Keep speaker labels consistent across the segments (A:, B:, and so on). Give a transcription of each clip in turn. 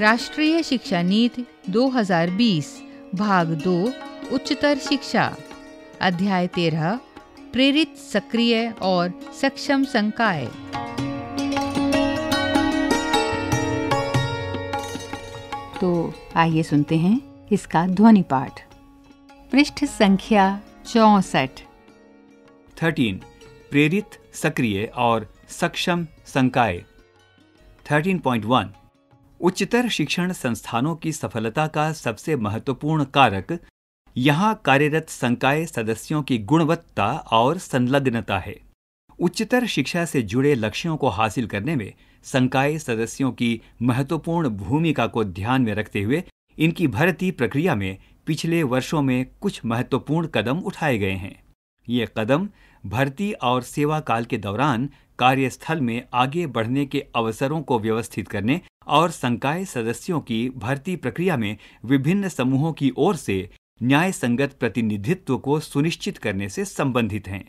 A: राष्ट्रीय शिक्षा नीति 2020 भाग दो उच्चतर शिक्षा अध्याय तेरह प्रेरित सक्रिय और सक्षम संकाय तो आइए सुनते हैं इसका ध्वनि पाठ पृष्ठ संख्या चौसठ
B: थर्टीन प्रेरित सक्रिय और सक्षम संकाय थर्टीन पॉइंट वन उच्चतर शिक्षण संस्थानों की सफलता का सबसे महत्वपूर्ण कारक यहाँ कार्यरत संकाय सदस्यों की गुणवत्ता और संलग्नता है उच्चतर शिक्षा से जुड़े लक्ष्यों को हासिल करने में संकाय सदस्यों की महत्वपूर्ण भूमिका को ध्यान में रखते हुए इनकी भर्ती प्रक्रिया में पिछले वर्षों में कुछ महत्वपूर्ण कदम उठाए गए हैं ये कदम भर्ती और सेवा काल के दौरान कार्यस्थल में आगे बढ़ने के अवसरों को व्यवस्थित करने और संकाय सदस्यों की भर्ती प्रक्रिया में विभिन्न समूहों की ओर से न्याय संगत प्रतिनिधित्व को सुनिश्चित करने से संबंधित हैं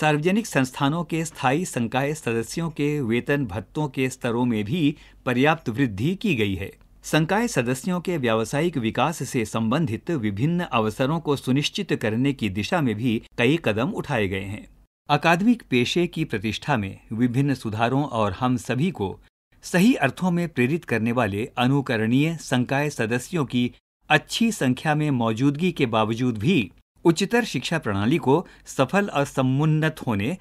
B: सार्वजनिक संस्थानों के स्थायी संकाय सदस्यों के वेतन भत्तों के स्तरों में भी पर्याप्त वृद्धि की गई है संकाय सदस्यों के व्यावसायिक विकास से संबंधित विभिन्न अवसरों को सुनिश्चित करने की दिशा में भी कई कदम उठाए गए हैं अकादमिक पेशे की प्रतिष्ठा में विभिन्न सुधारों और हम सभी को सही अर्थों में प्रेरित करने वाले अनुकरणीय संकाय सदस्यों की अच्छी संख्या में मौजूदगी के बावजूद भी उच्चतर शिक्षा प्रणाली को सफल और समुन्नत होने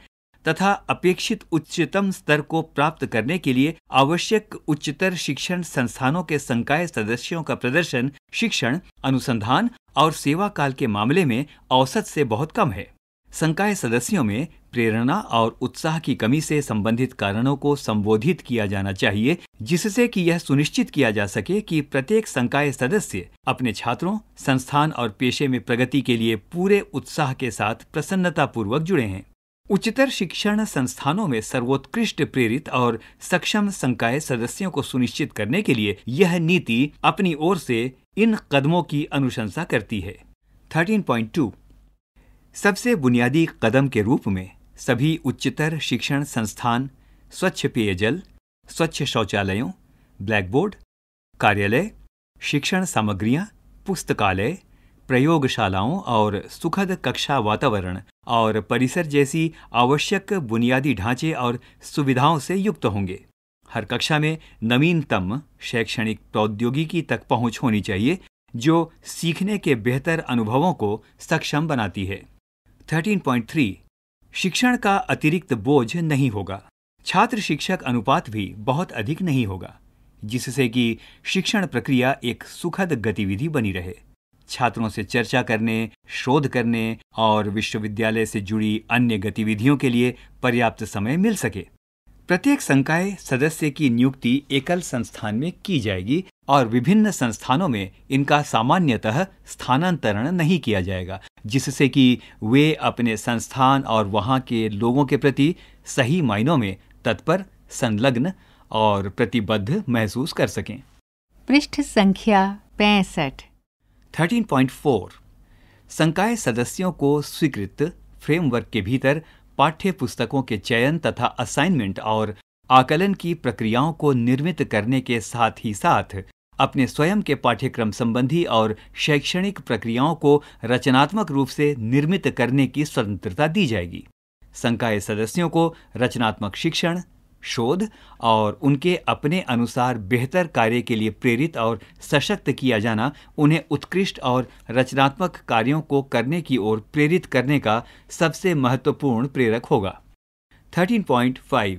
B: तथा अपेक्षित उच्चतम स्तर को प्राप्त करने के लिए आवश्यक उच्चतर शिक्षण संस्थानों के संकाय सदस्यों का प्रदर्शन शिक्षण अनुसंधान और सेवा काल के मामले में औसत से बहुत कम है संकाय सदस्यों में प्रेरणा और उत्साह की कमी से संबंधित कारणों को संबोधित किया जाना चाहिए जिससे कि यह सुनिश्चित किया जा सके कि प्रत्येक संकाय सदस्य अपने छात्रों संस्थान और पेशे में प्रगति के लिए पूरे उत्साह के साथ प्रसन्नतापूर्वक जुड़े हैं उच्चतर शिक्षण संस्थानों में सर्वोत्कृष्ट प्रेरित और सक्षम संकाय सदस्यों को सुनिश्चित करने के लिए यह नीति अपनी ओर से इन कदमों की अनुशंसा करती है थर्टीन सबसे बुनियादी कदम के रूप में सभी उच्चतर शिक्षण संस्थान स्वच्छ पेयजल स्वच्छ शौचालयों ब्लैकबोर्ड कार्यालय शिक्षण सामग्रियां पुस्तकालय प्रयोगशालाओं और सुखद कक्षा वातावरण और परिसर जैसी आवश्यक बुनियादी ढांचे और सुविधाओं से युक्त होंगे हर कक्षा में नवीनतम शैक्षणिक प्रौद्योगिकी तक पहुंच होनी चाहिए जो सीखने के बेहतर अनुभवों को सक्षम बनाती है 13.3 शिक्षण का अतिरिक्त बोझ नहीं होगा छात्र शिक्षक अनुपात भी बहुत अधिक नहीं होगा जिससे कि शिक्षण प्रक्रिया एक सुखद गतिविधि बनी रहे छात्रों से चर्चा करने शोध करने और विश्वविद्यालय से जुड़ी अन्य गतिविधियों के लिए पर्याप्त समय मिल सके प्रत्येक संकाय सदस्य की नियुक्ति एकल संस्थान में की जाएगी और विभिन्न संस्थानों में इनका सामान्यतः स्थानांतरण नहीं किया जाएगा जिससे कि वे अपने संस्थान और वहाँ के लोगों के प्रति सही मायनों में तत्पर संलग्न और प्रतिबद्ध महसूस कर सकें
A: पृष्ठ संख्या पैंसठ
B: थर्टीन पॉइंट फोर संकाय सदस्यों को स्वीकृत फ्रेमवर्क के भीतर पाठ्य पुस्तकों के चयन तथा असाइनमेंट और आकलन की प्रक्रियाओं को निर्मित करने के साथ ही साथ अपने स्वयं के पाठ्यक्रम संबंधी और शैक्षणिक प्रक्रियाओं को रचनात्मक रूप से निर्मित करने की स्वतंत्रता दी जाएगी संकाय सदस्यों को रचनात्मक शिक्षण शोध और उनके अपने अनुसार बेहतर कार्य के लिए प्रेरित और सशक्त किया जाना उन्हें उत्कृष्ट और रचनात्मक कार्यों को करने की ओर प्रेरित करने का सबसे महत्वपूर्ण प्रेरक होगा 13.5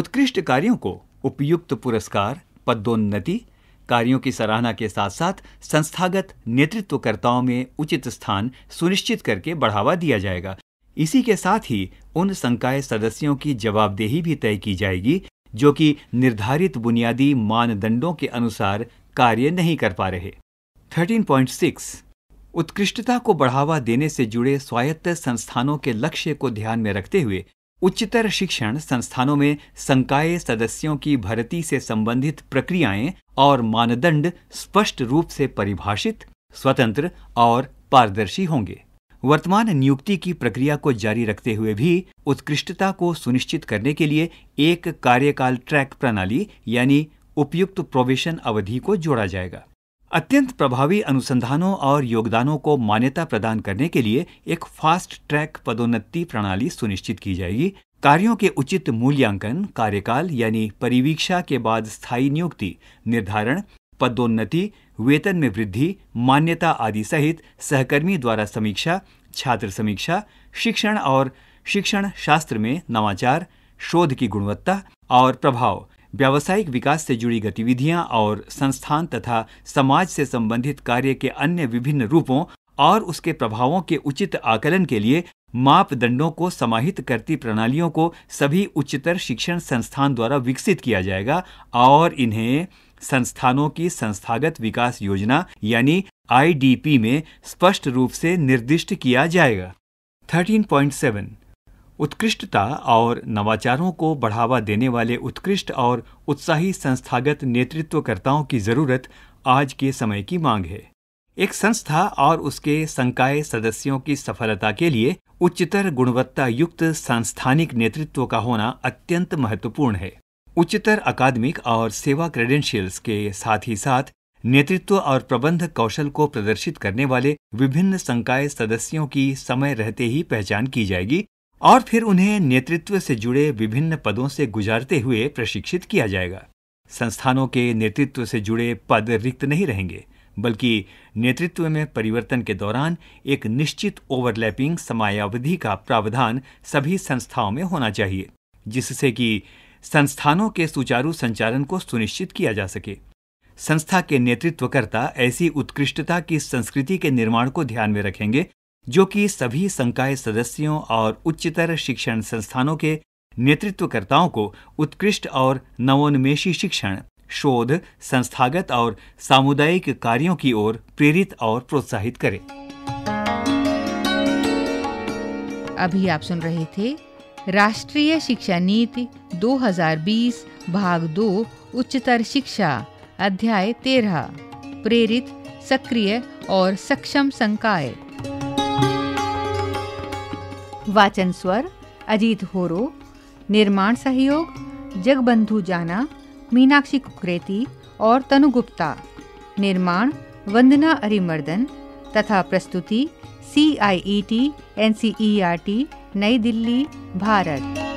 B: उत्कृष्ट कार्यों को उपयुक्त पुरस्कार पदोन्नति कार्यों की सराहना के साथ साथ संस्थागत नेतृत्वकर्ताओं में उचित स्थान सुनिश्चित करके बढ़ावा दिया जाएगा इसी के साथ ही उन संकाय सदस्यों की जवाबदेही भी तय की जाएगी जो कि निर्धारित बुनियादी मानदंडों के अनुसार कार्य नहीं कर पा रहे 13.6 उत्कृष्टता को बढ़ावा देने से जुड़े स्वायत्त संस्थानों के लक्ष्य को ध्यान में रखते हुए उच्चतर शिक्षण संस्थानों में संकाय सदस्यों की भर्ती से संबंधित प्रक्रियाएं और मानदंड स्पष्ट रूप से परिभाषित स्वतंत्र और पारदर्शी होंगे वर्तमान नियुक्ति की प्रक्रिया को जारी रखते हुए भी उत्कृष्टता को सुनिश्चित करने के लिए एक कार्यकाल ट्रैक प्रणाली यानी उपयुक्त प्रोवेशन अवधि को जोड़ा जाएगा अत्यंत प्रभावी अनुसंधानों और योगदानों को मान्यता प्रदान करने के लिए एक फास्ट ट्रैक पदोन्नति प्रणाली सुनिश्चित की जाएगी कार्यों के उचित मूल्यांकन कार्यकाल यानी परिवीक्षा के बाद स्थायी नियुक्ति निर्धारण पदोन्नति वेतन में वृद्धि मान्यता आदि सहित सहकर्मी द्वारा समीक्षा छात्र समीक्षा शिक्षण और शिक्षण शास्त्र में नवाचार शोध की गुणवत्ता और प्रभाव व्यावसायिक विकास से जुड़ी गतिविधियां और संस्थान तथा समाज से संबंधित कार्य के अन्य विभिन्न रूपों और उसके प्रभावों के उचित आकलन के लिए मापदंडों को समाहित करती प्रणालियों को सभी उच्चतर शिक्षण संस्थान द्वारा विकसित किया जाएगा और इन्हें संस्थानों की संस्थागत विकास योजना यानी आईडीपी में स्पष्ट रूप से निर्दिष्ट किया जाएगा 13.7 उत्कृष्टता और नवाचारों को बढ़ावा देने वाले उत्कृष्ट और उत्साही संस्थागत नेतृत्वकर्ताओं की जरूरत आज के समय की मांग है एक संस्था और उसके संकाय सदस्यों की सफलता के लिए उच्चतर गुणवत्ता युक्त सांस्थानिक नेतृत्व का होना अत्यंत महत्वपूर्ण है उच्चतर अकादमिक और सेवा क्रेडेंशियल्स के साथ ही साथ नेतृत्व और प्रबंध कौशल को प्रदर्शित करने वाले विभिन्न संकाय सदस्यों की समय रहते ही पहचान की जाएगी और फिर उन्हें नेतृत्व से जुड़े विभिन्न पदों से गुजारते हुए प्रशिक्षित किया जाएगा संस्थानों के नेतृत्व से जुड़े पद रिक्त नहीं रहेंगे बल्कि नेतृत्व में परिवर्तन के दौरान एक निश्चित ओवरलैपिंग समयावधि का प्रावधान सभी संस्थाओं में होना चाहिए जिससे कि संस्थानों के सुचारू संचालन को सुनिश्चित किया जा सके संस्था के नेतृत्वकर्ता ऐसी उत्कृष्टता की संस्कृति के निर्माण को ध्यान में रखेंगे जो कि सभी संकाय सदस्यों और उच्चतर शिक्षण संस्थानों के नेतृत्वकर्ताओं को उत्कृष्ट और नवोन्मेषी शिक्षण शोध संस्थागत और सामुदायिक कार्यों की ओर प्रेरित और प्रोत्साहित करें
A: अभी आप सुन रहे थे राष्ट्रीय शिक्षा नीति 2020 भाग 2 उच्चतर शिक्षा अध्याय 13 प्रेरित सक्रिय और सक्षम संकाय वाचन स्वर अजीत होरो निर्माण सहयोग जगबंधु जाना मीनाक्षी कुकरेती और तनु गुप्ता निर्माण वंदना अरिमर्दन तथा प्रस्तुति C I E T N C E R T नई दिल्ली भारत